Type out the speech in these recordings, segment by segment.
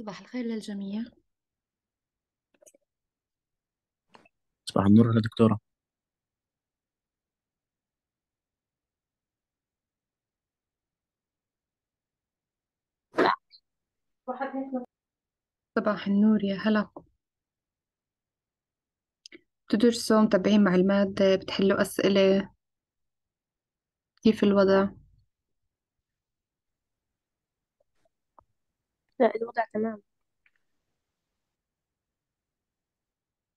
صباح الخير للجميع صباح النور يا دكتورة صباح النور يا هلا بتدرسوا متابعين مع المادة بتحلوا أسئلة كيف الوضع لا الوضع تمام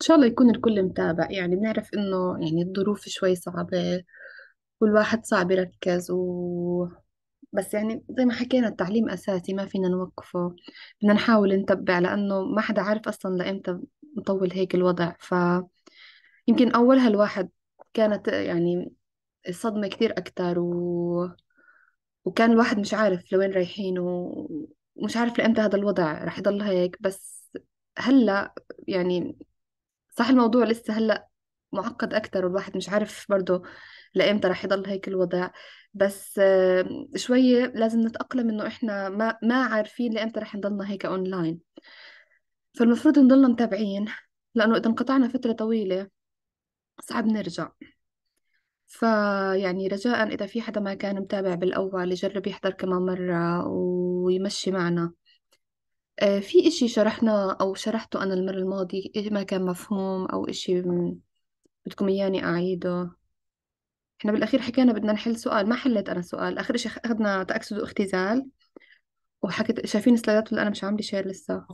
إن شاء الله يكون الكل متابع يعني بنعرف إنه يعني الظروف شوي صعبة والواحد صعب يركز و بس يعني زي ما حكينا التعليم أساسي ما فينا نوقفه بدنا نحاول نتبع لأنه ما حدا عارف أصلا لإمتى مطول هيك الوضع ف يمكن أولها الواحد كانت يعني الصدمة كتير أكتر و... وكان الواحد مش عارف لوين رايحين و... مش عارف لامتى هذا الوضع رح يضل هيك بس هلا يعني صح الموضوع لسه هلا معقد أكتر والواحد مش عارف برضه لامتى رح يضل هيك الوضع بس شوية لازم نتأقلم إنه إحنا ما ما عارفين لإمتى رح نضلنا هيك أونلاين فالمفروض نضلنا متابعين لأنه إذا انقطعنا فترة طويلة صعب نرجع فيعني رجاء إذا في حدا ما كان متابع بالأول يجرب يحضر كمان مرة ويمشي معنا آه، في إشي شرحنا أو شرحته أنا المرة الماضية إيه ما كان مفهوم أو إشي بدكم إياني أعيده إحنا بالأخير حكينا بدنا نحل سؤال ما حليت أنا سؤال آخر إشي أخذنا تأكسد واختزال وحكيت شايفين السلايدات ولا أنا مش عاملة شير لسه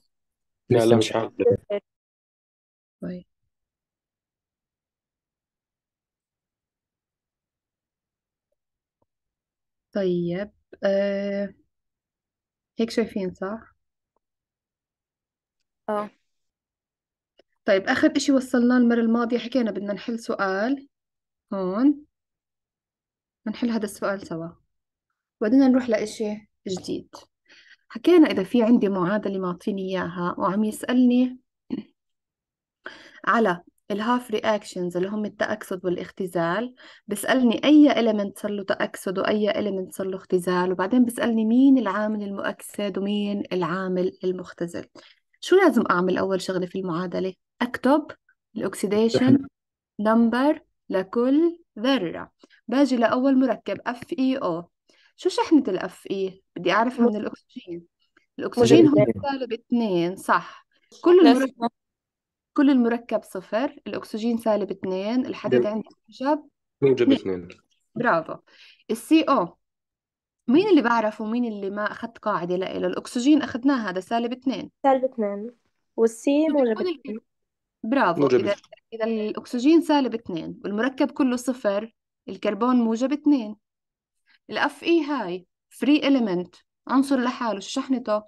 لا لا مش عارف طيب طيب أه... هيك شايفين صح اه طيب آخر إشي وصلناه المرة الماضية حكينا بدنا نحل سؤال هون نحل هذا السؤال سوا وبعدين نروح لإشي جديد حكينا إذا في عندي معادلة معطيني إياها وعم يسألني على الهاف رياكشنز اللي هم التأكسد والاختزال بيسألني أي إلمنت صار له تأكسد وأي إلمنت صار له اختزال وبعدين بيسألني مين العامل المؤكسد ومين العامل المختزل شو لازم أعمل أول شغلة في المعادلة؟ أكتب الأكسيديشن نمبر لكل ذرة باجي لأول مركب اف اي او شو شحنة الاف اي e؟ بدي أعرفها من الأكسجين الأكسجين هو سالب باثنين صح كل المركب كل المركب صفر الأكسجين سالب اثنين الحديد عندي موجب موجب اثنين برافو السي او مين اللي بعرف ومين اللي ما أخذت قاعدة لإله الأكسجين أخذناه هذا سالب اثنين سالب اثنين والسي طيب، موجب اثنين برافو موجب إذا إذا الأكسجين سالب اثنين والمركب كله صفر الكربون موجب اثنين الأف إي e هاي فري إليمنت عنصر لحاله شو شحنته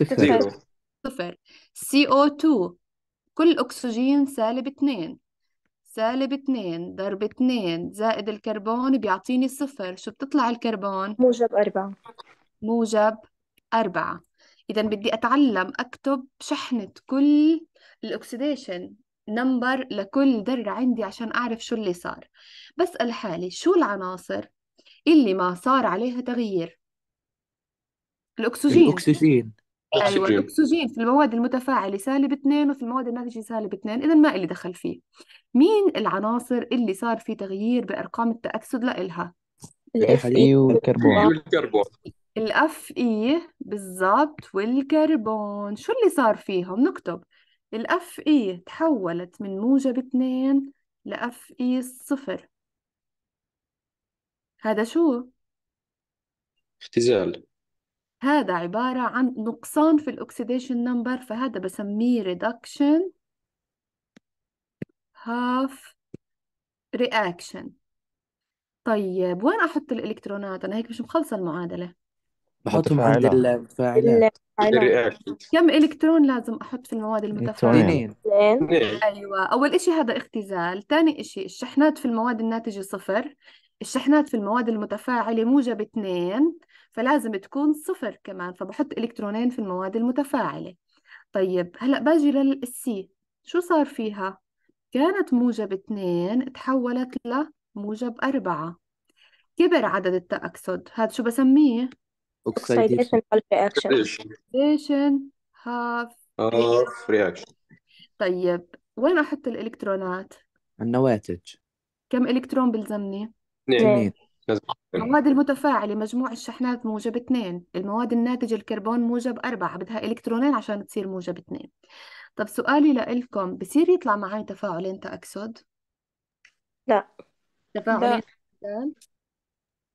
صفر صفر CO2 كل أكسجين سالب 2 سالب 2 ضرب 2 زائد الكربون بيعطيني صفر شو بتطلع الكربون؟ موجب أربعة موجب أربعة إذا بدي أتعلم أكتب شحنة كل الأكسديشن نمبر لكل ذرة عندي عشان أعرف شو اللي صار بسأل حالي شو العناصر اللي ما صار عليها تغيير الأكسجين الأكسجين أيوة الأكسجين في المواد المتفاعلة سالب 2 وفي المواد الناتجة سالب 2 إذا ما إلي دخل فيه مين العناصر اللي صار في تغيير بأرقام التأكسد لإلها؟ الاف اي والكربون والكربون الاف اي بالضبط والكربون شو اللي صار فيهم نكتب الاف اي تحولت من موجب اثنين لاف اي صفر هذا شو اختزال هذا عبارة عن نقصان في الأكسيديشن نمبر فهذا بسميه reduction half reaction طيب وين أحط الإلكترونات أنا هيك مش مخلصة المعادلة بحطهم عند الفاعلات كم إلكترون لازم أحط في المواد المتفاعلة اثنين أيوة أول إشي هذا اختزال ثاني إشي الشحنات في المواد الناتجة صفر الشحنات في المواد المتفاعلة موجب اثنين فلازم تكون صفر كمان فبحط إلكترونين في المواد المتفاعلة طيب هلأ باجي للسي شو صار فيها؟ كانت موجب 2 تحولت لموجب 4 كبر عدد التأكسد هذا شو بسميه؟ اوكسيديشن half هاف half طيب وين أحط الإلكترونات؟ النواتج كم إلكترون بلزمني؟ اثنين المواد المتفاعلة مجموع الشحنات موجب اثنين، المواد الناتجة الكربون موجب اربعه، بدها إلكترونين عشان تصير موجب اثنين. طب سؤالي لإلكم بصير يطلع معي تفاعلين تأكسد لا تفاعلين لا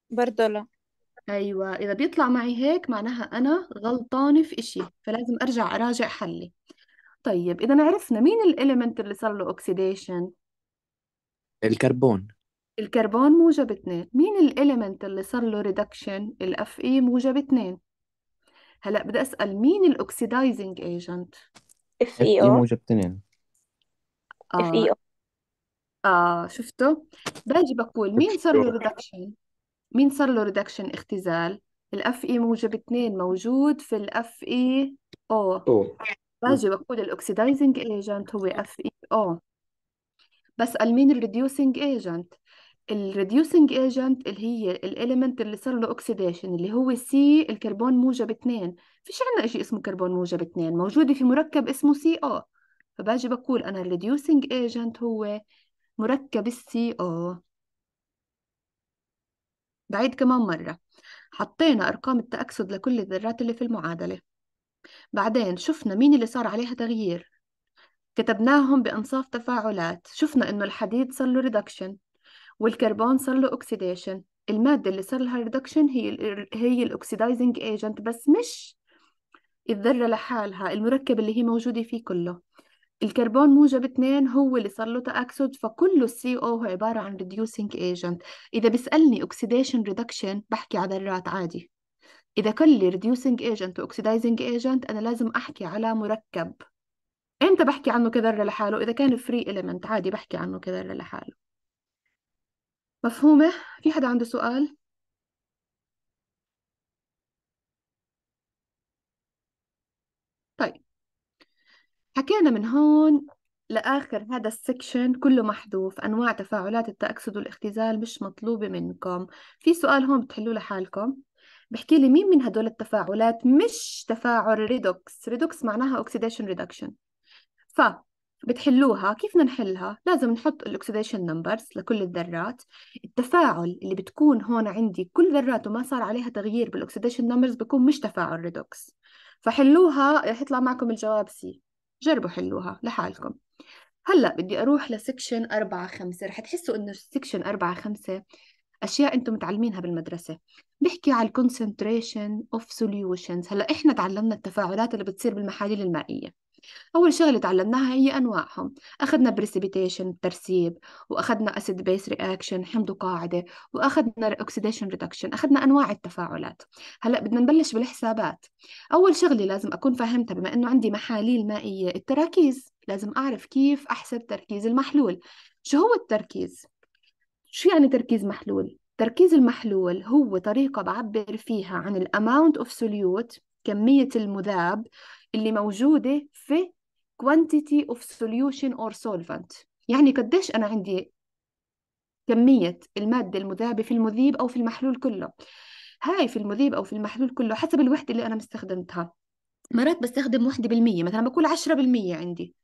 برضه لا أيوة إذا بيطلع معي هيك معناها أنا غلطانة في إشي فلازم أرجع أراجع حلي طيب إذا عرفنا مين الإليمنت اللي صار له أوكسيديشن الكربون الكربون موجب اثنين مين الاليمنت اللي صار له ريدكشن الاف اي موجب اثنين هلا بدي اسال مين الاوكسيدايزنج ايجنت اف اي او موجب 2 اف اي او اه, آه، شفتوا باجي بقول مين صار له ريدكشن مين صار له ريدكشن اختزال الاف اي موجب اثنين موجود في الاف اي او باجي بقول الاوكسيدايزنج ايجنت هو اف اي او بسأل مين الريديوسينج ايجنت الريديوسنج ايجنت اللي هي الاليمنت اللي صار له اوكسيديشن اللي هو سي الكربون موجب اثنين فيش عندنا شيء اسمه كربون موجب اثنين موجوده في مركب اسمه سي او فباجي بقول انا الريديوسنج ايجنت هو مركب السي او بعيد كمان مرة حطينا أرقام التأكسد لكل الذرات اللي في المعادلة بعدين شفنا مين اللي صار عليها تغيير كتبناهم بأنصاف تفاعلات شفنا إنه الحديد صار له ريدكشن والكربون صار له اوكسيديشن المادة اللي صار لها ريدكشن هي ال هي الاوكسيدايزنج ايجنت بس مش الذرة لحالها المركب اللي هي موجودة فيه كله الكربون موجب اثنين هو اللي صار له تأكسد فكله السي او هو عبارة عن ريديوسينج ايجنت إذا بيسألني اوكسيديشن ريدكشن بحكي على ذرات عادي إذا قال لي ريديوسينج ايجنت و ايجنت أنا لازم أحكي على مركب إمتى بحكي عنه كذرة لحاله إذا كان فري اليمنت عادي بحكي عنه كذرة لحاله مفهومة؟ في حدا عنده سؤال؟ طيب حكينا من هون لآخر هذا السكشن كله محذوف أنواع تفاعلات التأكسد والاختزال مش مطلوبة منكم في سؤال هون بتحلوه لحالكم بحكي لي مين من هدول التفاعلات مش تفاعل ريدوكس ريدوكس معناها اوكسيديشن ريدكشن ف بتحلوها كيف بدنا نحلها لازم نحط الاكسديشن نمبرز لكل الذرات التفاعل اللي بتكون هون عندي كل ذرات وما صار عليها تغيير بالاكسديشن نمبرز بكون مش تفاعل ريدوكس فحلوها رح يطلع معكم الجواب سي جربوا حلوها لحالكم هلا بدي اروح لسكشن 4 5 رح تحسوا انه سكشن 4 5 اشياء انتم متعلمينها بالمدرسه بحكي على الكونسنتريشن اوف سوليوشنز هلا احنا تعلمنا التفاعلات اللي بتصير بالمحاليل المائيه أول شغلة تعلمناها هي أنواعهم أخذنا بريسبيتيشن ترسيب وأخذنا أسيد بيس رياكشن حمض وقاعدة وأخذنا أوكسيديشن ريدكشن أخذنا أنواع التفاعلات هلأ بدنا نبلش بالحسابات أول شغلة لازم أكون فهمتها بما أنه عندي محاليل مائية التراكيز لازم أعرف كيف أحسب تركيز المحلول شو هو التركيز؟ شو يعني تركيز محلول؟ تركيز المحلول هو طريقة بعبر فيها عن الأماونت أوف سوليوت كمية المذاب اللي موجودة في quantity of solution or solvent يعني قديش أنا عندي كمية المادة المذابة في المذيب أو في المحلول كله هاي في المذيب أو في المحلول كله حسب الوحدة اللي أنا مستخدمتها مرات بستخدم وحدة بالمية مثلا بقول عشرة بالمية عندي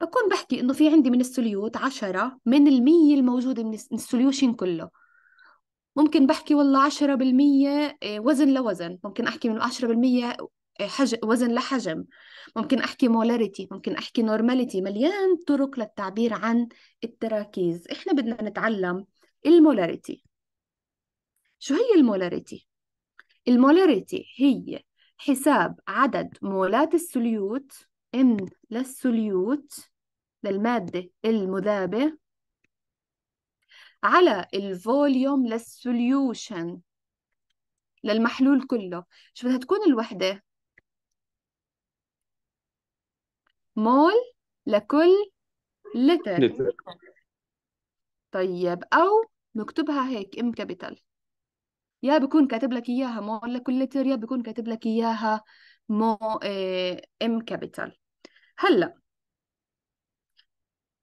بكون بحكي إنه في عندي من السوليوت عشرة من المية الموجودة من السوليوشن كله ممكن بحكي والله عشرة بالمية إيه، وزن لوزن ممكن أحكي من عشرة بالمية حجم وزن لحجم ممكن احكي مولاريتي ممكن احكي نورماليتي مليان طرق للتعبير عن التراكيز احنا بدنا نتعلم المولاريتي شو هي المولاريتي المولاريتي هي حساب عدد مولات السوليوت ان للسوليوت للمادة المذابة على الفوليوم للسوليوشن للمحلول كله شو بدها تكون الوحدة مول لكل لتر لتر طيب أو نكتبها هيك ام كابيتال يا بكون كاتب لك إياها مول لكل لتر يا بكون كاتب لك إياها مو إيه ام كابيتال هلأ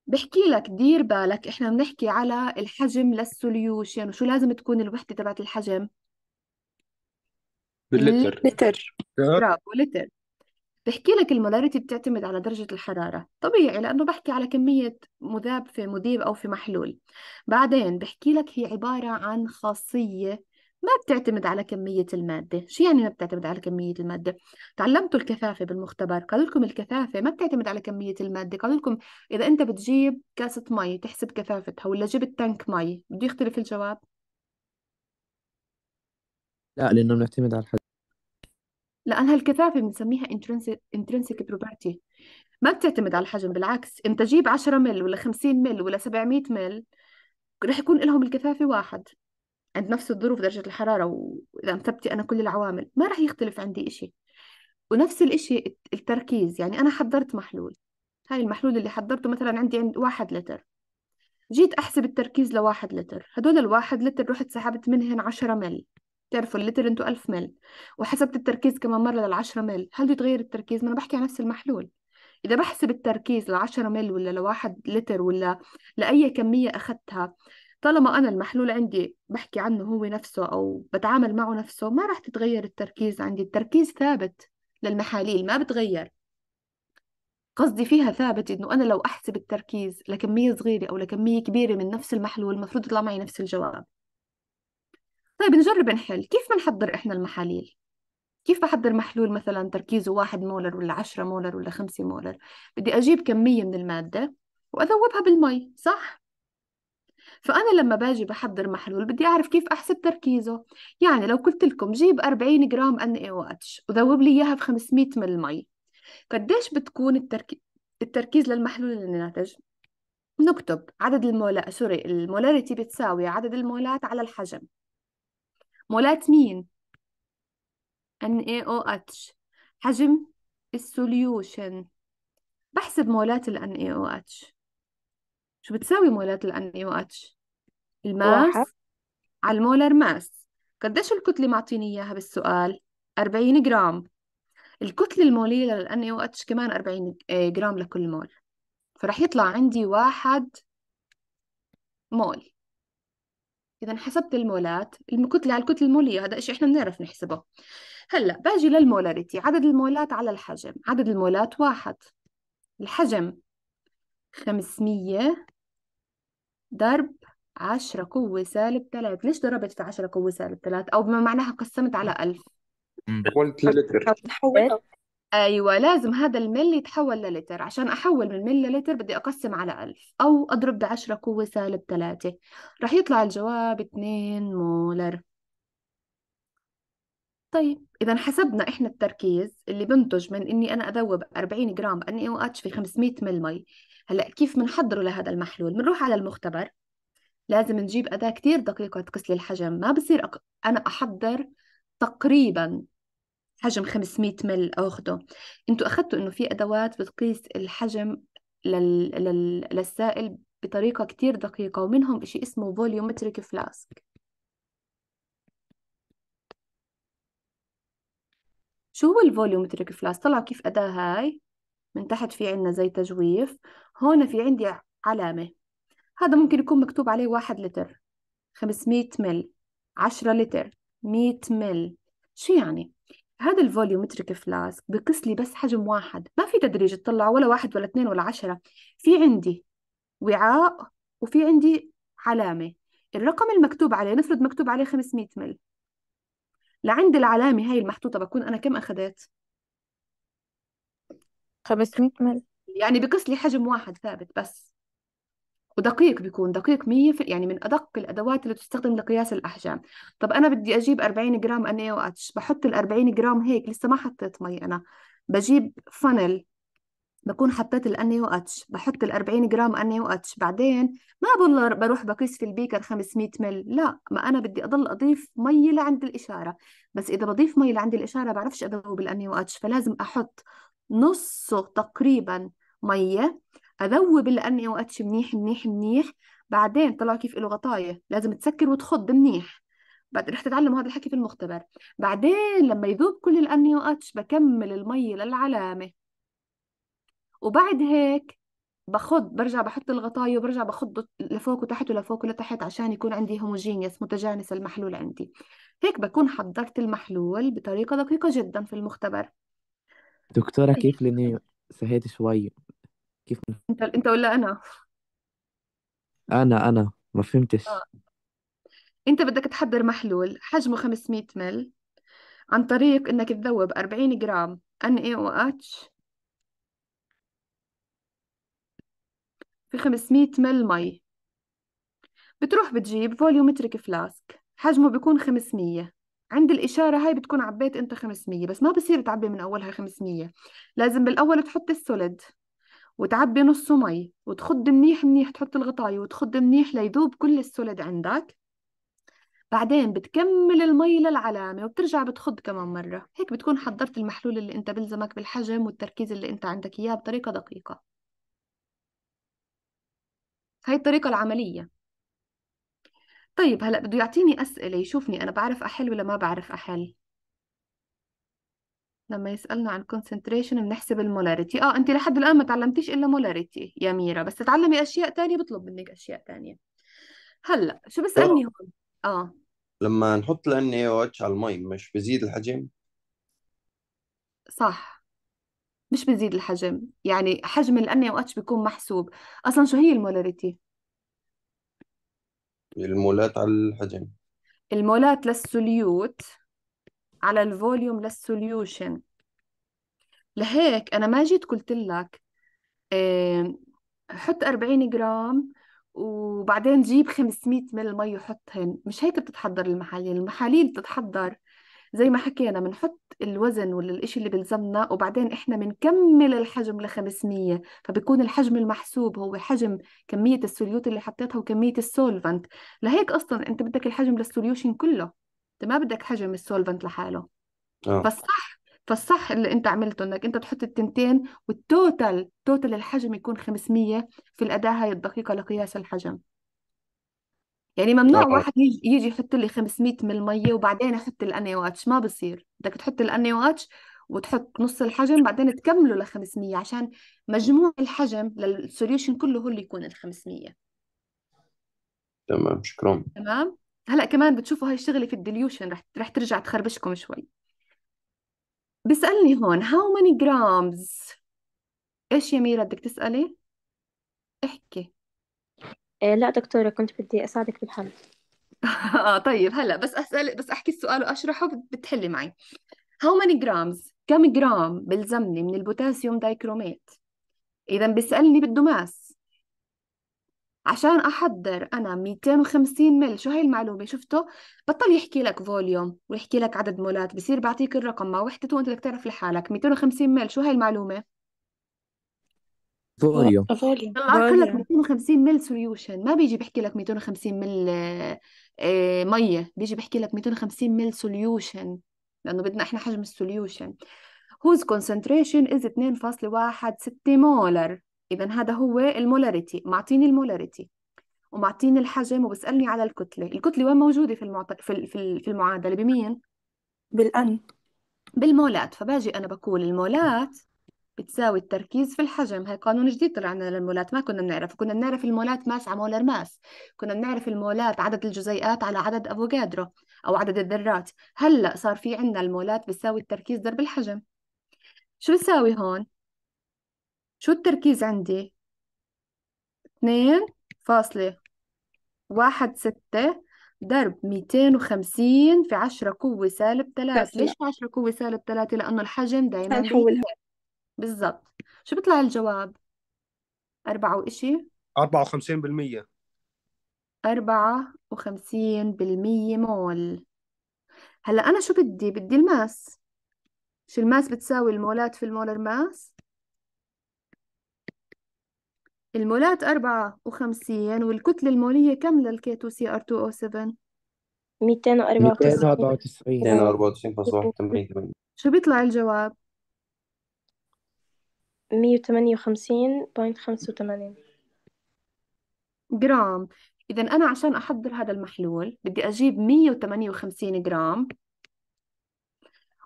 بحكي لك دير بالك احنا بنحكي على الحجم للسوليوشن وشو لازم تكون الوحدة تبعت الحجم باللتر لتر برافو لتر بحكي لك المولاريتي بتعتمد على درجة الحرارة طبيعي لأنه بحكي على كمية مذاب في مذيب أو في محلول بعدين بحكي لك هي عبارة عن خاصية ما بتعتمد على كمية المادة شو يعني ما بتعتمد على كمية المادة تعلمتوا الكثافة بالمختبر قالوا لكم الكثافة ما بتعتمد على كمية المادة قالوا لكم إذا أنت بتجيب كاسة مي تحسب كثافتها ولا جبت تانك مي بده يختلف الجواب لا لأنه بنعتمد على الحجم لأنها الكثافة بنسميها intrinsic property ما بتعتمد على الحجم بالعكس أنت جيب 10 مل ولا 50 مل ولا 700 مل رح يكون لهم الكثافة واحد عند نفس الظروف درجة الحرارة وإذا مثبتي أنا كل العوامل ما رح يختلف عندي إشي ونفس الإشي التركيز يعني أنا حضرت محلول هاي المحلول اللي حضرته مثلا عندي عند واحد لتر جيت أحسب التركيز لواحد لتر هدول الواحد لتر رحت سحبت منهن 10 مل تعرفوا اللتر انتوا 1000 مل وحسبت التركيز كمان مرة للعشرة مل هل بده يتغير التركيز؟ ما أنا بحكي عن نفس المحلول إذا بحسب التركيز لعشرة مل ولا لواحد لتر ولا لأي كمية أخذتها طالما أنا المحلول عندي بحكي عنه هو نفسه أو بتعامل معه نفسه ما راح تتغير التركيز عندي التركيز ثابت للمحاليل ما بتغير قصدي فيها ثابت إنه أنا لو أحسب التركيز لكمية صغيرة أو لكمية كبيرة من نفس المحلول المفروض يطلع معي نفس الجواب طيب نجرب نحل كيف بنحضر إحنا المحاليل كيف بحضر محلول مثلا تركيزه واحد مولر ولا عشرة مولر ولا خمسة مولر بدي أجيب كمية من المادة وأذوبها بالمي صح؟ فأنا لما باجي بحضر محلول بدي أعرف كيف أحسب تركيزه يعني لو قلت لكم جيب 40 جرام ان اي اتش وذوب لي إياها ب 500 مل مي قديش بتكون التركي... التركيز للمحلول اللي ناتج نكتب عدد المولا سوري المولاريتي بتساوي عدد المولات على الحجم مولات مين NaOH حجم السوليوشن بحسب مولات ال NaOH شو بتساوي مولات ال NaOH الماس واحد. على المولر ماس قديش الكتلة معطيني إياها بالسؤال 40 جرام الكتلة المولية لل NaOH كمان 40 جرام لكل مول فرح يطلع عندي واحد مول إذا حسبت المولات الكتلة على الكتلة المولية هذا شيء إحنا بنعرف نحسبه هلا باجي للمولاريتي عدد المولات على الحجم عدد المولات واحد الحجم 500 ضرب 10 قوة سالب 3 ليش ضربت في 10 قوة سالب 3 أو بما معناها قسمت على 1000 قلت للتر ايوه لازم هذا الملي يتحول للتر عشان احول من ملي لتر بدي اقسم على 1000 او اضرب بعشرة قوة سالب ثلاثة رح يطلع الجواب 2 مولر طيب إذا حسبنا إحنا التركيز اللي بنتج من إني أنا أذوب 40 جرام ان او اتش في 500 مل مي هلأ كيف بنحضره لهذا المحلول بنروح على المختبر لازم نجيب أداة كتير دقيقة تقيس لي الحجم ما بصير أنا أحضر تقريبا حجم 500 مل اخده انتوا اخذتوا انه في ادوات بتقيس الحجم لل... لل... للسائل بطريقة كتير دقيقة ومنهم شيء اسمه فوليومتريك فلاسك شو هو الفوليومتريك فلاسك طلعوا كيف أداة هاي من تحت في عندنا زي تجويف هون في عندي علامة هذا ممكن يكون مكتوب عليه 1 لتر 500 مل 10 لتر 100 مل شو يعني هذا الفوليومتريك فلاسك بقيس لي بس حجم واحد ما في تدريج تطلع ولا واحد ولا اثنين ولا عشرة في عندي وعاء وفي عندي علامة الرقم المكتوب عليه نفرض مكتوب عليه 500 مل لعند العلامة هاي المحطوطة بكون أنا كم أخذت؟ 500 مل يعني بقيس لي حجم واحد ثابت بس ودقيق بيكون دقيق 100 في يعني من أدق الأدوات اللي تستخدم لقياس الأحجام طب أنا بدي أجيب 40 جرام أنيو واتش بحط ال 40 جرام هيك لسه ما حطيت مي أنا بجيب فنل بكون حطيت الأنيو اتش بحط ال 40 جرام أنيو اتش بعدين ما بالله بروح بقيس في البيكر 500 مل لا ما أنا بدي أضل أضيف مي لعند الإشارة بس إذا بضيف مي لعند الإشارة بعرفش أذوب الأنيو اتش فلازم أحط نصه تقريبا مية أذوب الانيه واتش منيح منيح منيح بعدين طلع كيف له غطاية لازم تسكر وتخض منيح بعد رح تتعلم هذا الحكي في المختبر بعدين لما يذوب كل الأني واتش بكمل المي للعلامة وبعد هيك بخض برجع بحط الغطاية وبرجع بخض لفوق وتحت ولفوق ولتحت عشان يكون عندي هوموجينيس متجانس المحلول عندي هيك بكون حضرت المحلول بطريقة دقيقة جدا في المختبر دكتورة كيف طيب. لأني سهيت شوي كيف ما- انت انت ولا انا انا انا ما فهمتش آه. انت بدك تحضر محلول حجمه 500 مل عن طريق انك تذوب 40 جرام NaOH في 500 مل مي بتروح بتجيب فوليومتريك فلاسك حجمه بيكون 500 عند الإشارة هاي بتكون عبيت أنت 500 بس ما بصير تعبي من أولها 500 لازم بالأول تحط السوليد وتعبي نصه مي وتخض منيح منيح تحط الغطاية وتخض منيح ليذوب كل السولد عندك بعدين بتكمل المي للعلامة وبترجع بتخض كمان مرة هيك بتكون حضرت المحلول اللي انت بلزمك بالحجم والتركيز اللي انت عندك اياه بطريقة دقيقة هاي الطريقة العملية طيب هلأ بده يعطيني أسئلة يشوفني أنا بعرف أحل ولا ما بعرف أحل لما يسألنا عن concentration بنحسب المولاريتي اه انت لحد الآن ما تعلمتيش إلا مولاريتي يا ميرا بس تتعلمي أشياء تانية بطلب منك أشياء تانية هلا شو بسألني هون اه لما نحط ال NaOH على المي مش بزيد الحجم صح مش بزيد الحجم يعني حجم ال NaOH بيكون محسوب أصلا شو هي المولاريتي المولات على الحجم المولات للسوليوت على الفوليوم للسوليوشن لهيك انا ما جيت قلت لك حط 40 جرام وبعدين جيب 500 مل مي وحطهن مش هيك بتتحضر المحاليل المحاليل بتتحضر زي ما حكينا بنحط الوزن ولا الإشي اللي بلزمنا وبعدين إحنا بنكمل الحجم ل 500 فبيكون الحجم المحسوب هو حجم كمية السوليوت اللي حطيتها وكمية السولفنت لهيك أصلا أنت بدك الحجم للسوليوشن كله انت ما بدك حجم السولفنت لحاله اه فالصح فالصح اللي انت عملته انك انت تحط التنتين والتوتال توتال الحجم يكون 500 في الاداة هاي الدقيقة لقياس الحجم يعني ممنوع اه واحد يجي, يجي يحط لي 500 من المية وبعدين احط الاني واتش ما بصير بدك تحط الاني واتش وتحط نص الحجم بعدين تكمله ل 500 عشان مجموع الحجم للسوليوشن كله هو اللي يكون ال 500 تمام شكرا تمام هلا كمان بتشوفوا هاي الشغله في الديليوشن رح رح ترجع تخربشكم شوي بيسالني هون هاو ماني جرامز ايش يا ميرا بدك تسالي احكي إيه لا دكتورة كنت بدي أساعدك بالحل اه طيب هلا بس اسال بس احكي السؤال واشرحه بتحلي معي هاو ماني جرامز كم جرام بلزمني من البوتاسيوم دايكروميت اذا بيسالني ماس عشان احضر انا 250 مل شو هي المعلومه شفته بطل يحكي لك فوليوم ويحكي لك عدد مولات بصير بعطيك الرقم مع وحدته وانت بدك تعرف لحالك 250 مل شو هي المعلومه فوليوم فوليوم بقول لك 250 مل سوليوشن ما بيجي بيحكي لك 250 مل آه، آه، ميه بيجي بيحكي لك 250 مل سوليوشن لانه بدنا احنا حجم السوليوشن whose concentration is 2.16 مولر اذا هذا هو المولاريتي معطيني المولاريتي ومعطيني الحجم وبسالني على الكتله الكتله وين موجوده في المعط... في في المعادله بمين بالان بالمولات فباجي انا بقول المولات بتساوي التركيز في الحجم هاي قانون جديد طلع للمولات ما كنا بنعرف كنا بنعرف المولات ماس على مولر ماس كنا بنعرف المولات عدد الجزيئات على عدد افوكادرو او عدد الذرات هلا صار في عندنا المولات بتساوي التركيز ضرب الحجم شو بتساوي هون شو التركيز عندي اثنين فاصلة واحد ستة ضرب ميتين وخمسين في عشرة قوة سالب ثلاثة ليش في عشرة قوة سالب ثلاثة لأنه الحجم دايما هنحولها بالضبط شو بيطلع الجواب أربعة وإشي أربعة وخمسين بالمية أربعة وخمسين بالمية مول هلا أنا شو بدي بدي الماس شو الماس بتساوي المولات في المولر ماس المولات 54 والكتلة المولية كم للكيتو سي ار 2 او 7 294 294 شو بيطلع الجواب 158.85 جرام إذا أنا عشان أحضر هذا المحلول بدي أجيب 158 جرام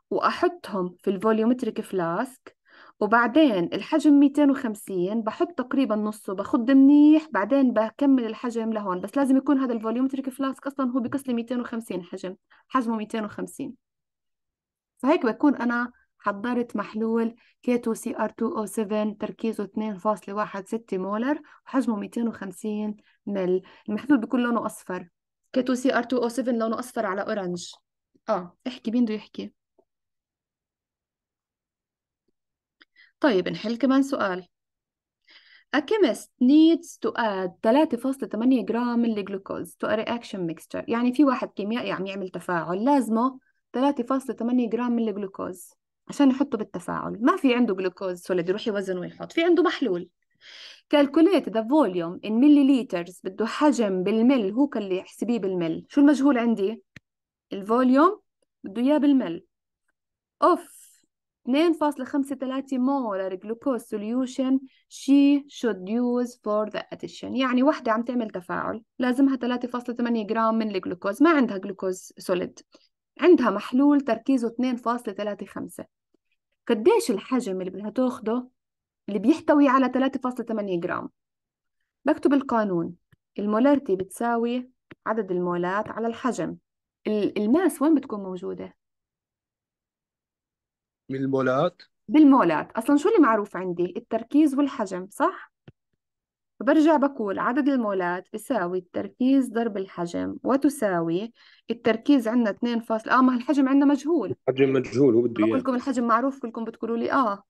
وأحطهم في الفوليومتريك فلاسك وبعدين الحجم 250 بحط تقريبا نصه بخض منيح بعدين بكمل الحجم لهون بس لازم يكون هذا الفوليومتريك فلاسك اصلا هو بيقص لي 250 حجم حجمه 250 فهيك بكون انا حضرت محلول كيتو سي ار 207 تركيزه 2.16 مولر وحجمه 250 مل المحلول بيكون لونه اصفر كيتو سي ار 207 لونه اصفر على اورنج اه احكي مين بده يحكي طيب نحل كمان سؤال A chemist needs to add 3.8 جرام من الجلوكوز to a reaction mixture يعني في واحد كيميائي عم يعمل تفاعل لازمه 3.8 جرام من الجلوكوز عشان يحطه بالتفاعل ما في عنده جلوكوز سوليد يروح يوزن ويحط في عنده محلول calculate the volume in milliliters بده حجم بالمل هو كان اللي يحسبيه بالمل شو المجهول عندي الفوليوم بده اياه بالمل اوف 2.53 مولر جلوكوز سوليوشن she should use for the addition يعني وحدة عم تعمل تفاعل لازمها 3.8 جرام من الجلوكوز ما عندها جلوكوز سوليد عندها محلول تركيزه 2.35 قديش الحجم اللي بدها تاخده اللي بيحتوي على 3.8 جرام بكتب القانون المولارتي بتساوي عدد المولات على الحجم الماس وين بتكون موجودة؟ بالمولات بالمولات اصلا شو اللي معروف عندي التركيز والحجم صح برجع بقول عدد المولات بيساوي التركيز ضرب الحجم وتساوي التركيز عندنا 2 فاصل اه ما الحجم عندنا مجهول الحجم مجهول هو بده اياه بقول لكم الحجم معروف كلكم بتقولوا لي اه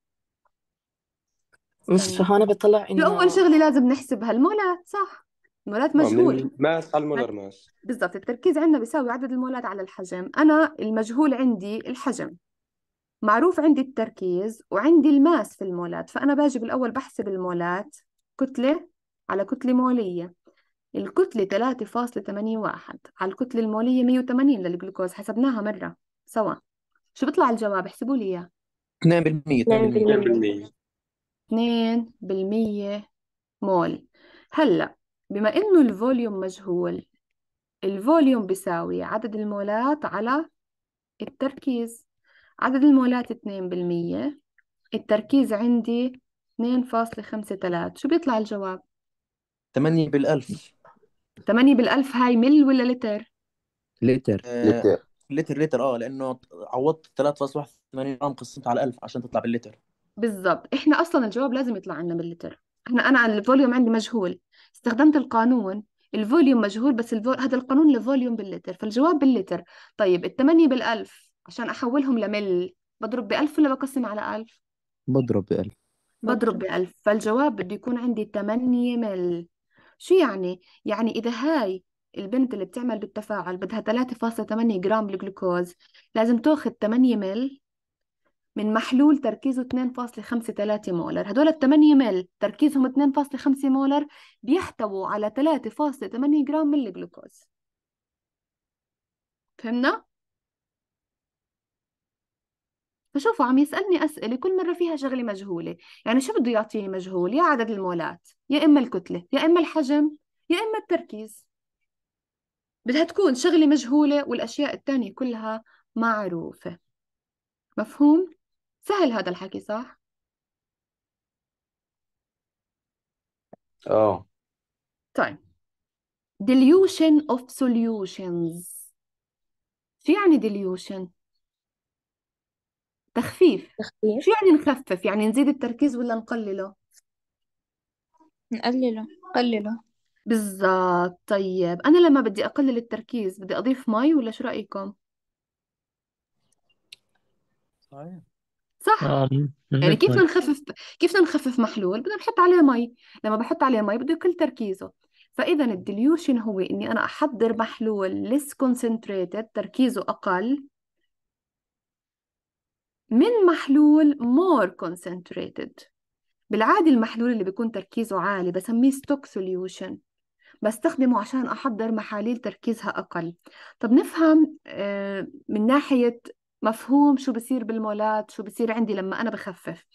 بس طيب. هون بيطلع انه اول شغله لازم نحسبها المولات صح المولات آه، مجهول ماس على المولر ماس بالضبط التركيز عندنا بيساوي عدد المولات على الحجم انا المجهول عندي الحجم معروف عندي التركيز وعندي الماس في المولات فأنا باجي بالأول بحسب المولات كتلة على كتلة مولية الكتلة 3.81 على الكتلة المولية 180 للجلوكوز حسبناها مرة سوا شو بيطلع الجواب احسبوا لي إياه 2% 2% 2% مول هلا بما انه الفوليوم مجهول الفوليوم بيساوي عدد المولات على التركيز عدد المولات 2% التركيز عندي 2.53 شو بيطلع الجواب؟ 8 بالألف 8 بالألف هاي مل ولا لتر؟ لتر آه، لتر لتر لتر اه لأنه عوضت 3.81 رقم قسمت على 1000 عشان تطلع باللتر بالضبط احنا اصلا الجواب لازم يطلع عندنا باللتر احنا انا الفوليوم عندي مجهول استخدمت القانون الفوليوم مجهول بس الفول... هذا القانون لفوليوم باللتر فالجواب باللتر طيب 8 بالألف عشان أحولهم لمل بضرب بألف ولا بقسم على ألف بضرب بألف بضرب بألف فالجواب بده يكون عندي تمانية مل شو يعني؟ يعني إذا هاي البنت اللي بتعمل بالتفاعل بدها 3.8 جرام بالجلوكوز لازم تاخذ 8 مل من محلول تركيزه 2.53 مولر هدول ال 8 مل تركيزهم 2.5 مولر بيحتووا على 3.8 جرام من الجلوكوز فهمنا؟ فشوفوا عم يسألني أسئلة كل مرة فيها شغلة مجهولة يعني شو بده يعطيني مجهول يا عدد المولات يا إما الكتلة يا إما الحجم يا إما التركيز بدها تكون شغلة مجهولة والأشياء الثانية كلها معروفة مفهوم؟ سهل هذا الحكي صح؟ اه طيب dilution of solutions شو يعني dilution؟ تخفيف تخفيف شو يعني نخفف يعني نزيد التركيز ولا نقلله نقلله قلله بالضبط طيب انا لما بدي اقلل التركيز بدي اضيف مي ولا شو رايكم صحيح صح آه يعني كيف بدنا نخفف كيف بدنا نخفف محلول بدنا نحط عليه مي لما بحط عليه مي بده يقل تركيزه فاذا الديليوشن هو اني انا احضر محلول less concentrated تركيزه اقل من محلول more concentrated بالعادة المحلول اللي بيكون تركيزه عالي بسميه ستوك سوليوشن بستخدمه عشان أحضر محاليل تركيزها أقل طب نفهم آه، من ناحية مفهوم شو بصير بالمولات شو بصير عندي لما أنا بخفف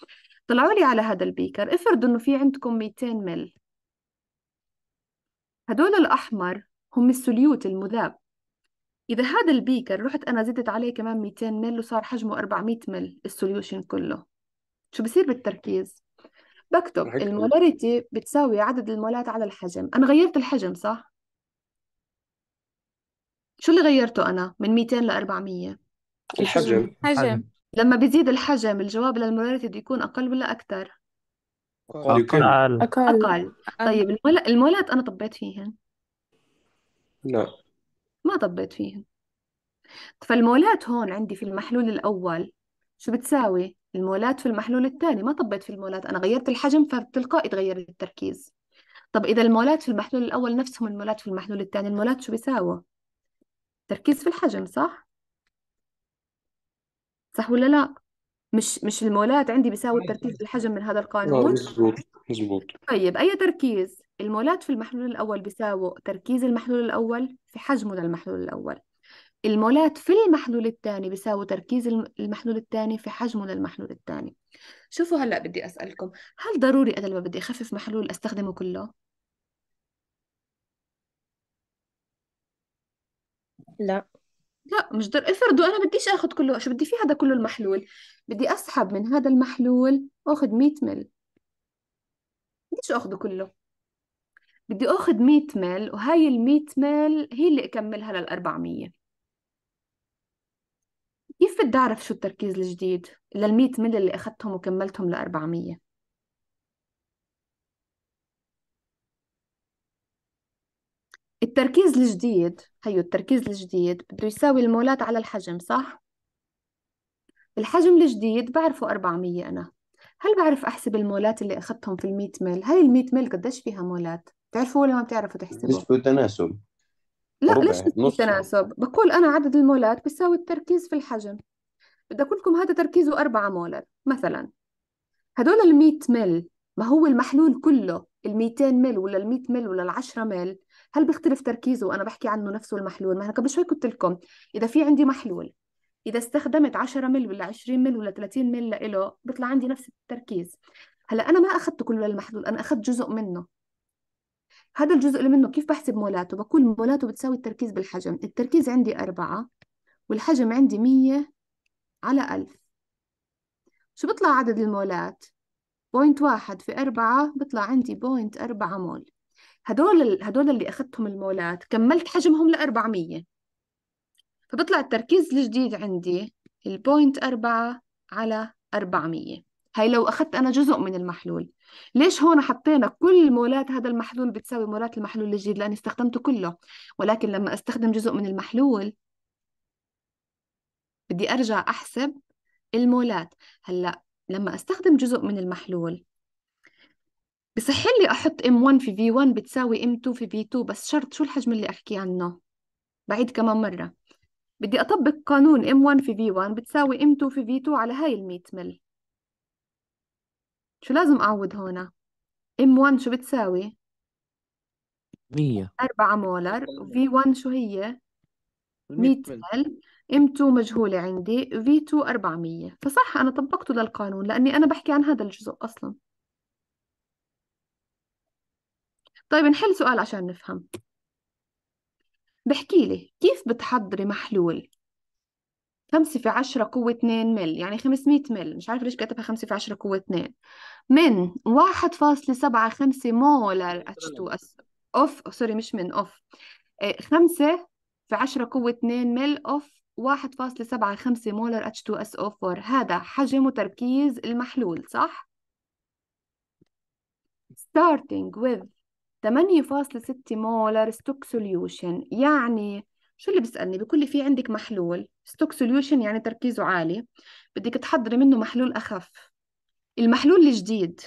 طلعوا لي على هذا البيكر افرضوا إنه في عندكم 200 مل هدول الأحمر هم السوليوت المذاب إذا هذا البيكر رحت أنا زدت عليه كمان 200 مل وصار حجمه 400 مل السوليوشن كله شو بصير بالتركيز؟ بكتب المولاريتي بتساوي عدد المولات على الحجم أنا غيرت الحجم صح؟ شو اللي غيرته أنا من 200 ل 400؟ الحجم حجم لما بيزيد الحجم الجواب للمولاريتي بده يكون أقل ولا أكثر؟ أقل أقل أقل أقل طيب المولات أنا طبيت فيهن؟ لا ما ضبيت فيهم فالمولات هون عندي في المحلول الأول شو بتساوي المولات في المحلول الثاني ما طبيت في المولات أنا غيرت الحجم فبتلقائي تغير التركيز طب إذا المولات في المحلول الأول نفسهم المولات في المحلول الثاني المولات شو بيساووا تركيز في الحجم صح صح ولا لا مش مش المولات عندي بيساوي التركيز في الحجم من هذا القانون آه، مزبوط مزبوط طيب أي تركيز المولات في المحلول الأول بيساووا تركيز المحلول الأول حجمه للمحلول الأول المولات في المحلول الثاني بيساوي تركيز المحلول الثاني في حجمه للمحلول الثاني شوفوا هلا بدي أسألكم هل ضروري أنا لما بدي أخفف محلول أستخدمه كله؟ لا لا مش در... افرضوا انا بديش اخذ كله شو بدي فيه هذا كله المحلول بدي اسحب من هذا المحلول واخذ 100 مل بديش اخذه كله بدي اخذ 100 ميل وهاي ال 100 ميل هي اللي اكملها لل 400 كيف بدي اعرف شو التركيز الجديد لل 100 ميل اللي اخذتهم وكملتهم ل 400 التركيز الجديد هيو التركيز الجديد بده يساوي المولات على الحجم صح؟ الحجم الجديد بعرفه 400 أنا هل بعرف أحسب المولات اللي أخذتهم في 100 ميل؟ هاي 100 ميل قديش فيها مولات؟ بتعرفوا ولا ما بتعرفوا تحسبوا نسبة تناسب لا ربع ليش نسبة نص تناسب بقول أنا عدد المولات بيساوي التركيز في الحجم بدي أقول لكم هذا تركيزه 4 مولر مثلا هدول ال 100 مل ما هو المحلول كله ال 200 مل ولا ال 100 مل ولا ال 10 مل هل بيختلف تركيزه وأنا بحكي عنه نفسه المحلول ما أنا قبل شوي قلت لكم إذا في عندي محلول إذا استخدمت 10 مل ولا 20 مل ولا 30 مل له بيطلع عندي نفس التركيز هلا أنا ما أخذت كل المحلول أنا أخذت جزء منه هذا الجزء اللي منه كيف بحسب مولاته بقول مولاته بتساوي التركيز بالحجم التركيز عندي أربعة والحجم عندي مية على ألف شو بطلع عدد المولات؟ بوينت واحد في أربعة بطلع عندي بوينت أربعة مول هدول هدول اللي أخذتهم المولات كملت حجمهم لأربعمية فبطلع التركيز الجديد عندي البوينت أربعة على أربعمية هاي لو أخذت أنا جزء من المحلول ليش هون حطينا كل مولات هذا المحلول بتساوي مولات المحلول الجديد لأني استخدمته كله ولكن لما أستخدم جزء من المحلول بدي أرجع أحسب المولات هلأ لما أستخدم جزء من المحلول بصح لي أحط M1 في V1 بتساوي M2 في V2 بس شرط شو الحجم اللي أحكي عنه بعيد كمان مرة بدي أطبق قانون M1 في V1 بتساوي M2 في V2 على هاي الميت مل شو لازم أعوض هون ام 1 شو بتساوي 100 4 مولر في 1 شو هي 100 مل ام 2 مجهولة عندي في 2 400 فصح أنا طبقته للقانون لأني أنا بحكي عن هذا الجزء أصلا طيب نحل سؤال عشان نفهم بحكي لي كيف بتحضري محلول 5 في 10 قوة 2 مل يعني 500 مل مش عارفة ليش كتبها 5 في 10 قوة 2 من 1.75 مولر اتش 2 اس اوف سوري مش من اوف 5 آه، في 10 قوة 2 مل اوف 1.75 مولر h 2 او 4 هذا حجم وتركيز المحلول صح؟ starting with 8.6 مولر ستوك سوليوشن يعني شو اللي بيسألني بيقول لي في عندك محلول ستوك سوليوشن يعني تركيزه عالي بدك تحضري منه محلول أخف المحلول الجديد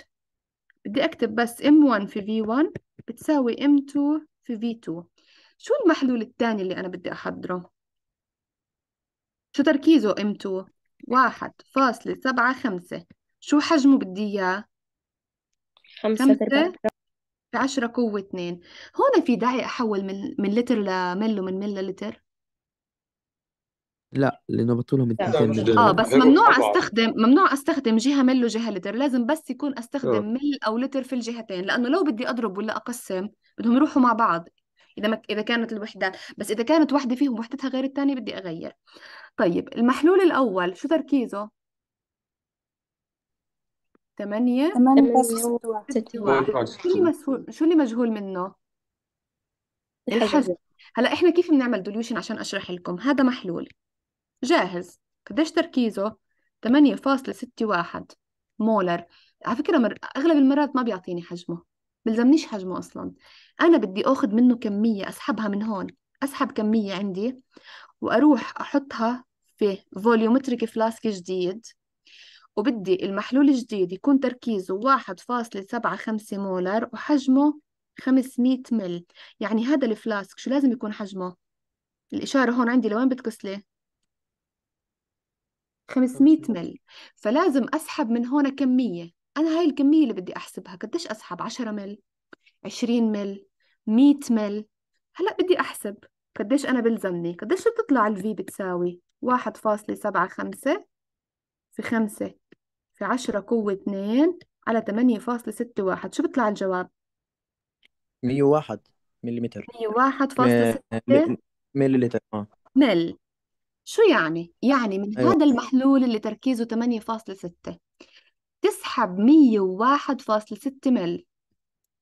بدي أكتب بس ام 1 في في 1 بتساوي ام 2 في في 2 شو المحلول الثاني اللي أنا بدي أحضره؟ شو تركيزه ام 2 واحد فاصلة سبعة خمسة شو حجمه بدي إياه؟ خمسة, خمسة 10 قوة 2 هون في داعي أحول من من لتر لمل ومن مل للتر لا لأنه بطولهم لا مش آه بس ممنوع طبعا أستخدم ممنوع أستخدم جهة مل وجهة لتر لازم بس يكون أستخدم آه. مل أو لتر في الجهتين لأنه لو بدي أضرب ولا أقسم بدهم يروحوا مع بعض إذا ما إذا كانت الوحدات بس إذا كانت وحدة فيهم وحدتها غير الثانية بدي أغير طيب المحلول الأول شو تركيزه؟ ثمانية بس ستة واحد شو اللي مجهول منه الحجم الحجم هلا احنا كيف بنعمل دوليوشن عشان اشرح لكم هذا محلول جاهز قديش تركيزه 8.61 مولر على فكرة مر... أغلب المرات ما بيعطيني حجمه بلزمنيش حجمه أصلا أنا بدي أخذ منه كمية أسحبها من هون أسحب كمية عندي وأروح أحطها في فوليومتريك فلاسك جديد وبدي المحلول الجديد يكون تركيزه 1.75 مولر وحجمه 500 مل يعني هذا الفلاسك شو لازم يكون حجمه الإشارة هون عندي لوين بتقص لي 500 مل فلازم أسحب من هون كمية أنا هاي الكمية اللي بدي أحسبها قديش أسحب 10 مل 20 مل 100 مل هلأ بدي أحسب قديش أنا بلزمني قديش بتطلع الفي بتساوي 1.75 في 5 في 10 قوة 2 على 8.61 شو بيطلع الجواب؟ 101 ملم 101.6 ملي اه مل شو يعني؟ يعني من أيوة. هذا المحلول اللي تركيزه 8.6 تسحب 101.6 مل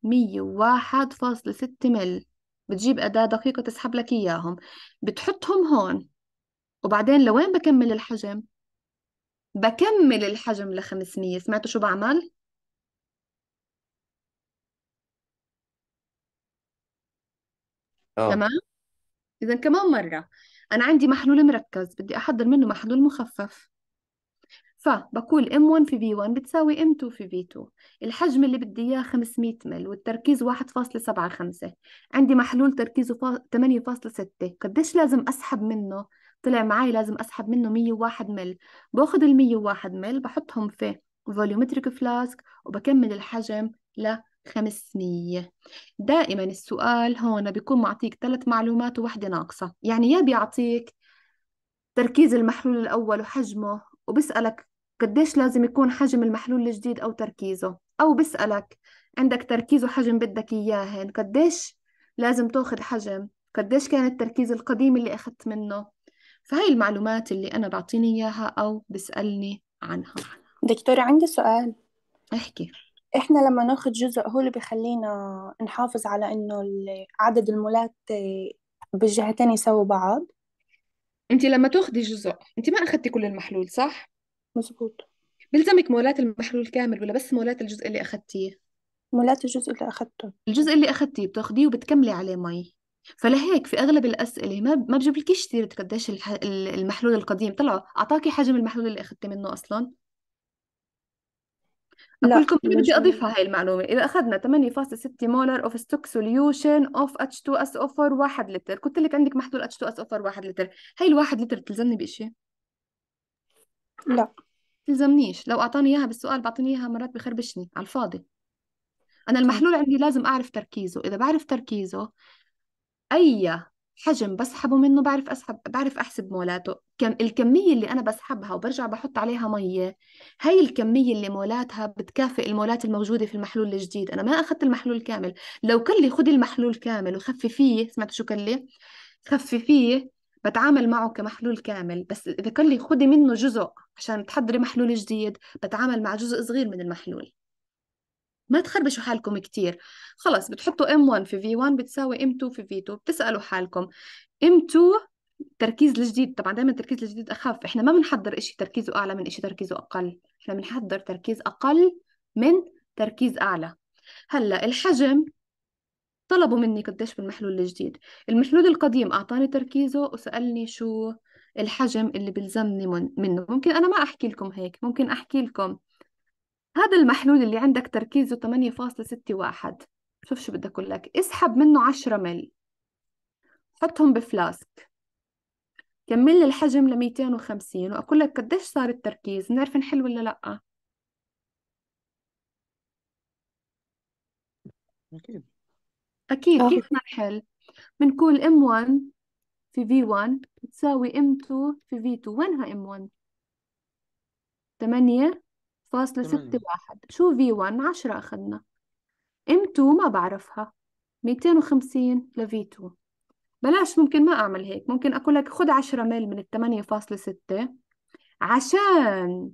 101.6 مل بتجيب أداة دقيقة تسحب لك إياهم بتحطهم هون وبعدين لوين بكمل الحجم؟ بكمل الحجم ل 500 سمعتوا شو بعمل؟ اه تمام؟ إذا كمان مرة أنا عندي محلول مركز بدي أحضر منه محلول مخفف فبقول M1 في V1 بتساوي M2 في V2 الحجم اللي بدي إياه 500 مل والتركيز 1.75 عندي محلول تركيزه 8.6 قديش لازم أسحب منه طلع معي لازم اسحب منه 101 مل باخذ ال 101 مل بحطهم في فوليومتريك فلاسك وبكمل الحجم ل 500 دائما السؤال هون بيكون معطيك ثلاث معلومات وواحدة ناقصة يعني يا بيعطيك تركيز المحلول الأول وحجمه وبسألك قديش لازم يكون حجم المحلول الجديد أو تركيزه أو بسألك عندك تركيز وحجم بدك إياهن قديش لازم تاخذ حجم قديش كان التركيز القديم اللي أخذت منه فهي المعلومات اللي أنا بعطيني إياها أو بسألني عنها دكتورة عندي سؤال احكي احنا لما ناخذ جزء هو اللي بخلينا نحافظ على انه عدد المولات بالجهتين يساوي بعض انت لما تاخذي جزء انت ما اخذتي كل المحلول صح مظبوط بلزمك مولات المحلول كامل ولا بس مولات الجزء اللي اخذتيه مولات الجزء اللي اخذته الجزء اللي اخذتيه بتاخذيه وبتكملي عليه مي فلهيك في اغلب الاسئله ما ما بجيبلكيش سيره قديش المحلول القديم طلعوا اعطاكي حجم المحلول اللي اخذتي منه اصلا لا لكم أنا بدي مجموع أضيفها هاي المعلومة إذا أخذنا 8.6 مولر أوف ستوك سوليوشن اوف اتش 2 اس أوفر 1 لتر قلت لك عندك محلول اتش 2 اس اوفر 1 لتر هاي الواحد لتر بتلزمني بشيء لا تلزمنيش لو أعطاني إياها بالسؤال بعطيني إياها مرات بخربشني على الفاضي أنا طيب. المحلول عندي لازم أعرف تركيزه إذا بعرف تركيزه اي حجم بسحبه منه بعرف اسحب بعرف احسب مولاته كم الكميه اللي انا بسحبها وبرجع بحط عليها ميه هي الكميه اللي مولاتها بتكافئ المولات الموجوده في المحلول الجديد انا ما اخذت المحلول الكامل لو كان لي خذي المحلول كامل وخففيه سمعت شو كان لي خففيه بتعامل معه كمحلول كامل بس اذا كان لي خذي منه جزء عشان تحضري محلول جديد بتعامل مع جزء صغير من المحلول ما تخربشوا حالكم كتير خلص بتحطوا M1 في V1 بتساوي M2 في V2 بتسألوا حالكم M2 تركيز الجديد طبعا دائما التركيز الجديد أخف احنا ما بنحضر إشي تركيزه أعلى من إشي تركيزه أقل احنا بنحضر تركيز أقل من تركيز أعلى هلا الحجم طلبوا مني قديش بالمحلول الجديد المحلول القديم أعطاني تركيزه وسألني شو الحجم اللي بلزمني منه ممكن أنا ما أحكي لكم هيك ممكن أحكي لكم هذا المحلول اللي عندك تركيزه 8.61 شوف شو بدي أقول لك اسحب منه 10 مل حطهم بفلاسك كمل لي الحجم ل 250 وأقول لك قديش صار التركيز نعرف نحل ولا لأ أكيد أكيد آه. كيف بدنا نحل؟ بنقول ام 1 في V1 بتساوي ام 2 في V2 وينها ام 1 8 فاصلة ستة واحد شو في 1 عشرة أخذنا ام 2 ما بعرفها 250 لفي 2 بلاش ممكن ما أعمل هيك ممكن أقول لك خد 10 ميل من الثمانية فاصلة ستة عشان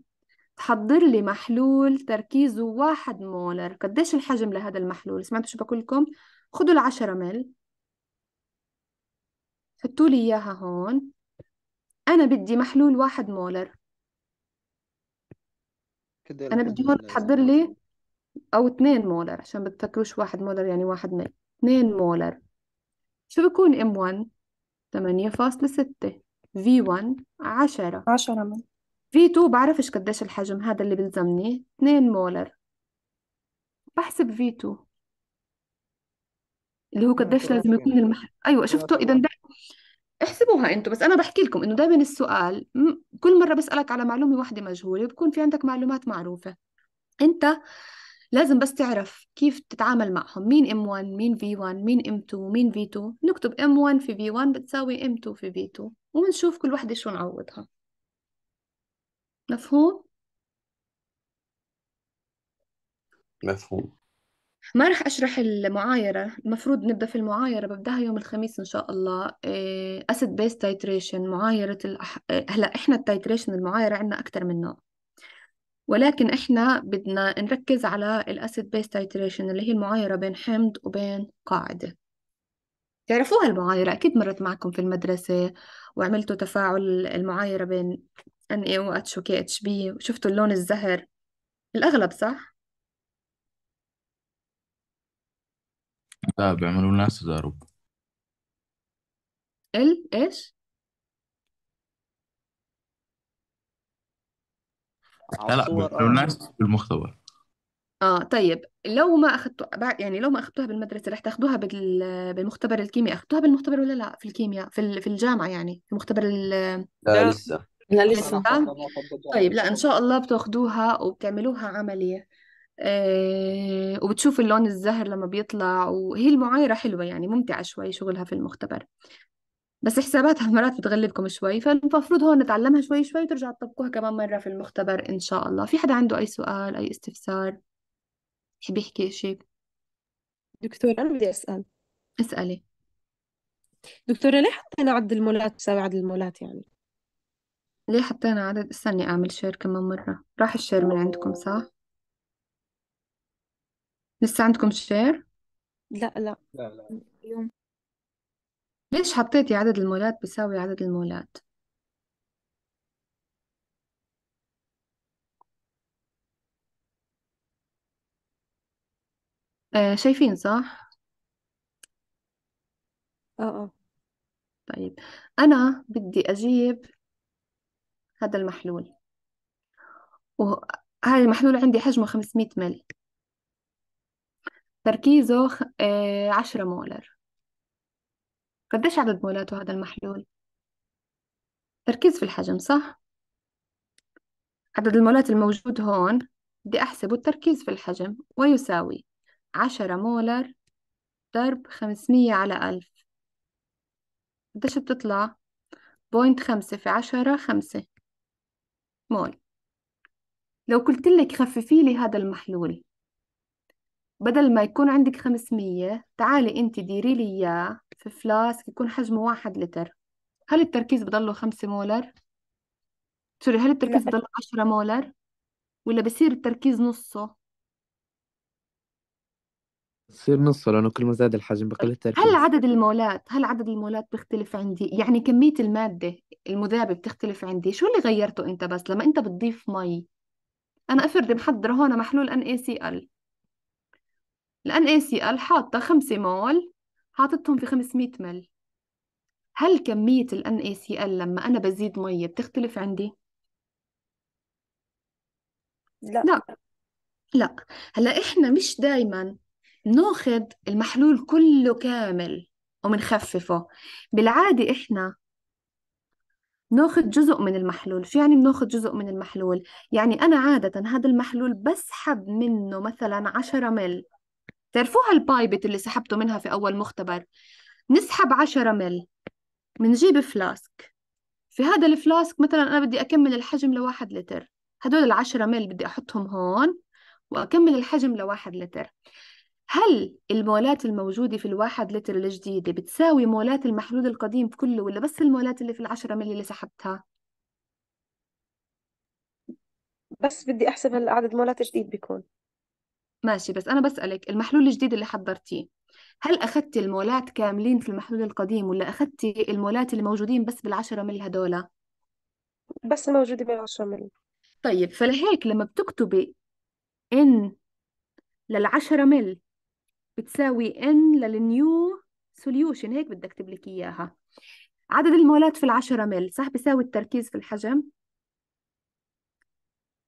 تحضر لي محلول تركيزه واحد مولر قديش الحجم لهذا المحلول سمعتوا شو بقول لكم خدوا العشرة ميل حطوا لي إياها هون أنا بدي محلول واحد مولر كده انا بدي هون تحضر لي او 2 مولر عشان بتفكروش واحد مولر يعني واحد مي 2 مولر شو بكون ام 1 8.6 في 1 10 10 من في 2 بعرفش قديش الحجم هذا اللي بيلزمني 2 مولر بحسب في 2 اللي هو قديش لازم يكون المحل ايوه شفتوا اذا ده احسبوها انتم بس انا بحكي لكم انه دائما السؤال كل مره بسالك على معلومه واحده مجهوله بكون في عندك معلومات معروفه انت لازم بس تعرف كيف تتعامل معهم مين ام 1 مين في 1 مين ام 2 مين في 2 نكتب ام 1 في في 1 بتساوي ام 2 في في 2 وبنشوف كل وحدة شو نعوضها مفهوم؟ مفهوم ما رح أشرح المعايرة المفروض نبدأ في المعايرة ببدأها يوم الخميس إن شاء الله أسيد بيس تايتريشن معايرة الأح... إيه، هلا إحنا التايتريشن المعايرة عندنا أكثر من نوع ولكن إحنا بدنا نركز على الأسيد بيس تايتريشن اللي هي المعايرة بين حمض وبين قاعدة تعرفوها المعايرة أكيد مرت معكم في المدرسة وعملتوا تفاعل المعايرة بين وكي و KHB وشفتوا اللون الزهر الأغلب صح؟ لا بيعملوا لنا تجارب ال ايش لا لا الصور بيعملوا اه لنا بالمختبر اه طيب لو ما اخذتوا يعني لو ما اخذتوها بالمدرسه رح تاخذوها بال... بالمختبر الكيمياء اخذتوها بالمختبر ولا لا في الكيمياء في ال... في الجامعه يعني في مختبر ال... لا لسه لا لسه لسه طيب لا ان شاء الله بتاخذوها وبتعملوها عمليه آه، وبتشوف اللون الزهر لما بيطلع وهي المعايرة حلوة يعني ممتعة شوي شغلها في المختبر بس حساباتها مرات بتغلبكم شوي فالمفروض هون نتعلمها شوي شوي وترجعوا تطبقوها كمان مرة في المختبر إن شاء الله في حدا عنده أي سؤال أي استفسار يحب يحكي شيء دكتورة أنا بدي أسأل اسألي دكتورة ليه حطينا عدد المولات تساوي عدد المولات يعني ليه حطينا عدد استني أعمل شير كمان مرة راح الشير من عندكم صح؟ لسه عندكم شير لا لا لا لا اليوم ليش حطيتي عدد المولات بيساوي عدد المولات آه شايفين صح اه اه طيب أنا بدي أجيب هذا المحلول وهذا المحلول عندي حجمه 500 مل تركيزه آه، عشرة مولر قديش عدد مولاته هذا المحلول تركيز في الحجم صح عدد المولات الموجود هون بدي أحسبه التركيز في الحجم ويساوي عشرة مولر ضرب خمسمية على ألف قديش بتطلع بوينت خمسة في عشرة خمسة مول لو قلت لك خففي لي هذا المحلول بدل ما يكون عندك 500 تعالي انت ديري لي اياه في فلاسك يكون حجمه واحد لتر هل التركيز بضله 5 مولر سوري هل التركيز لا بضله 10 مولر ولا بصير التركيز نصه تصير نصه لأنه كل ما زاد الحجم بقل طيب، هل التركيز عدد المولات هل عدد المولات بيختلف عندي يعني كمية المادة المذابة بتختلف عندي شو اللي غيرته انت بس لما انت بتضيف مي انا افرض محضر هون محلول ان اي سي ال لأن سي ال حاطة خمسة مول حاطتهم في 500 مل هل كمية ال لما أنا بزيد مية بتختلف عندي؟ لا لا لا هلا إحنا مش دايما ناخذ المحلول كله كامل وبنخففه بالعادة إحنا ناخذ جزء من المحلول شو يعني بناخذ جزء من المحلول؟ يعني أنا عادة هذا المحلول بسحب منه مثلا 10 مل تعرفوها البايبت اللي سحبته منها في أول مختبر نسحب 10 مل بنجيب فلاسك في هذا الفلاسك مثلا أنا بدي أكمل الحجم لواحد لتر هدول العشرة مل بدي أحطهم هون وأكمل الحجم لواحد لتر هل المولات الموجودة في الواحد لتر الجديدة بتساوي مولات المحلول القديم كله ولا بس المولات اللي في العشرة مل اللي سحبتها؟ بس بدي أحسب هالعدد عدد مولات جديد بيكون ماشي بس أنا بسألك المحلول الجديد اللي حضرتيه هل أخذتي المولات كاملين في المحلول القديم ولا أخذتي المولات اللي موجودين بس بالعشرة مل هدول؟ بس موجودة بالعشرة مل طيب فلهيك لما بتكتبي إن للعشرة مل بتساوي إن للنيو سوليوشن هيك بدي أكتب لك إياها عدد المولات في العشرة مل صح بيساوي التركيز في الحجم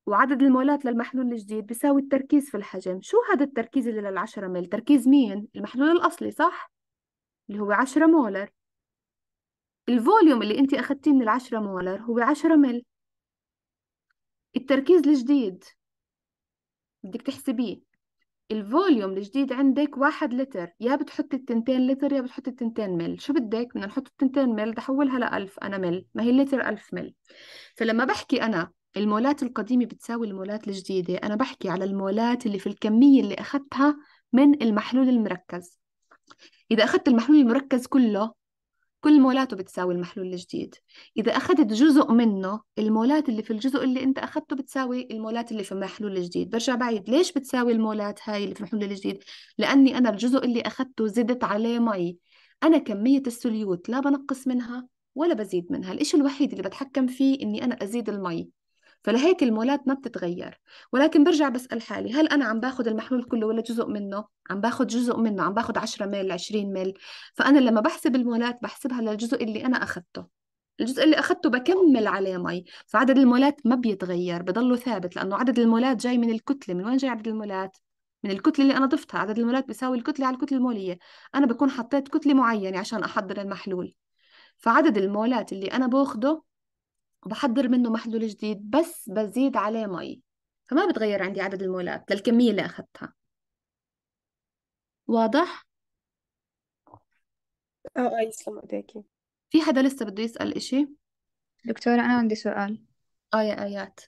وعدد المولات للمحلول الجديد بيساوي التركيز في الحجم شو هذا التركيز اللي للعشرة مل تركيز مين المحلول الأصلي صح اللي هو عشرة مولر الفوليوم اللي انت أخدتيه من العشرة مولر هو عشرة مل التركيز الجديد بدك تحسبيه الفوليوم الجديد عندك واحد لتر يا بتحط التنتين لتر يا بتحط التنتين مل شو بدك بدنا نحط التنتين مل تحولها لألف أنا مل ما هي اللتر ألف مل فلما بحكي أنا المولات القديمة بتساوي المولات الجديدة أنا بحكي على المولات اللي في الكمية اللي أخذتها من المحلول المركز إذا أخذت المحلول المركز كله كل مولاته بتساوي المحلول الجديد إذا أخذت جزء منه المولات اللي في الجزء اللي أنت أخذته بتساوي المولات اللي في المحلول الجديد برجع بعيد ليش بتساوي المولات هاي اللي في المحلول الجديد لأني أنا الجزء اللي أخذته زدت عليه مي أنا كمية السوليوت لا بنقص منها ولا بزيد منها الإشي الوحيد اللي بتحكم فيه إني أنا أزيد المي فلهيك المولات ما بتتغير ولكن برجع بسأل حالي هل أنا عم باخذ المحلول كله ولا جزء منه عم باخذ جزء منه عم باخذ 10 مل 20 مل فأنا لما بحسب المولات بحسبها للجزء اللي أنا اخذته الجزء اللي اخذته بكمل عليه مي فعدد المولات ما بيتغير بضله ثابت لأنه عدد المولات جاي من الكتلة من وين جاي عدد المولات؟ من الكتلة اللي أنا ضفتها عدد المولات بيساوي الكتلة على الكتلة المولية أنا بكون حطيت كتلة معينة عشان أحضر المحلول فعدد المولات اللي أنا باخده وبحضر منه محلول جديد بس بزيد عليه مي فما بتغير عندي عدد المولات للكمية اللي أخذتها واضح؟ اه اه يسلم ايديكي في حدا لسه بده يسأل إشي؟ دكتورة أنا عندي سؤال آه يا آيات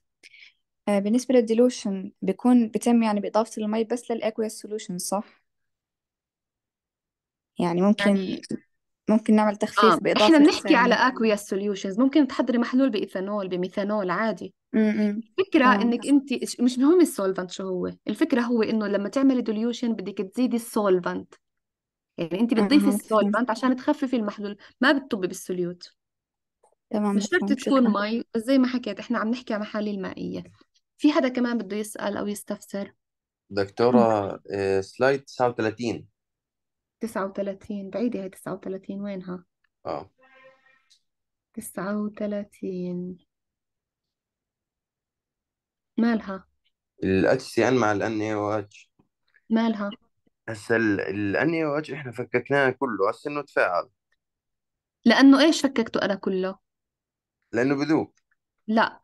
آه، بالنسبة للديلوشن بيكون بيتم يعني بإضافة المي بس للأكويس سولوشن صح؟ يعني ممكن يعني ممكن نعمل تخفيف اه احنا بنحكي على اكويا سوليوشنز ممكن تحضري محلول بإيثانول بميثانول عادي الفكرة اه انك انت مش مهم السولفنت شو هو الفكرة هو انه لما تعملي دوليوشن بدك تزيدي السولفنت يعني انت بتضيفي السولفنت عشان تخففي المحلول ما بتطبي بالسوليوت تمام مش شرط تكون مي بس زي ما حكيت احنا عم نحكي عن محاليل مائية في حدا كمان بده يسأل أو يستفسر دكتورة آه، سلايد 39 تسعة وثلاثين بعيدة هي تسعة وثلاثين وينها اه تسعة وثلاثين مالها الاتش سي ان مع الان او اتش مالها هسا الان او اتش احنا فككناها كله هسا انه تفاعل لأنه إيش فككته أنا كله لانه بذوب لا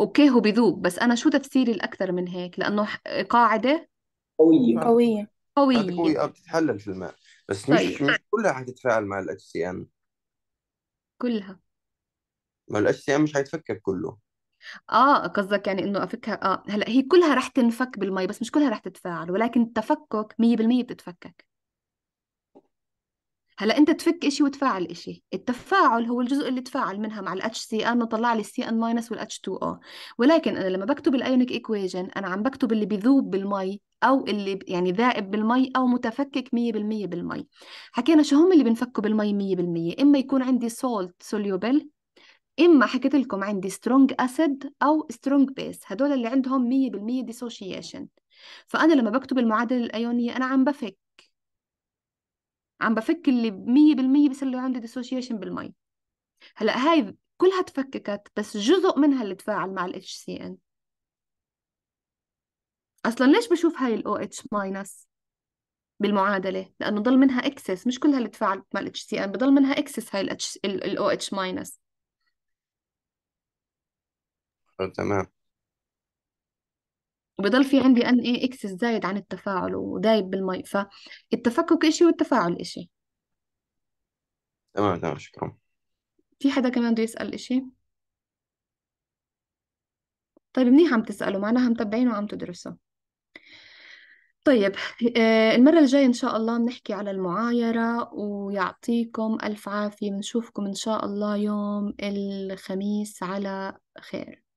أوكي هو بذوب بس أنا شو تفسيري الأكثر من هيك لأنه قاعدة قوية قوية قوية قوية قوية بتتحلل في الماء بس مش طيب مش كلها حتتفاعل مع الاتش سي ام كلها ما الاتش سي ام مش حيتفكك كله اه قصدك يعني انه افكها اه هلا هي كلها رح تنفك بالمي بس مش كلها رح تتفاعل ولكن التفكك 100% بتتفكك هلا انت تفك إشي وتفاعل إشي التفاعل هو الجزء اللي تفاعل منها مع الاتش سي ان وطلع لي السي ان ماينس والاتش 2 او ولكن انا لما بكتب الايونيك ايكويجن انا عم بكتب اللي بيذوب بالمي او اللي يعني ذائب بالمي او متفكك 100% بالمي حكينا شو هم اللي بنفكوا بالمي 100% اما يكون عندي سولت سوليوبل اما حكيت لكم عندي سترونج اسيد او سترونج بيس هدول اللي عندهم 100% ديسوشيشن فانا لما بكتب المعادله الايونيه انا عم بفك عم بفك اللي 100% بصير له عندي ديسوشيشن بالمي هلا هاي كلها تفككت بس جزء منها اللي تفاعل مع الاتش سي ان اصلا ليش بشوف هاي او اتش ماينس بالمعادله لانه ضل منها اكسس مش كلها اللي تفاعلت مع الاتش سي ان بضل منها اكسس هاي الاو اتش ماينس تمام وبضل في عندي ان ايه اكس زايد عن التفاعل ودايب بالمي فالتفكك اشي والتفاعل اشي تمام تمام شكرا في حدا كمان بده يسأل اشي طيب منيح عم تسألوا معناها متابعينه وعم تدرسوا طيب آه، المرة الجاية إن شاء الله بنحكي على المعايرة ويعطيكم ألف عافية بنشوفكم إن شاء الله يوم الخميس على خير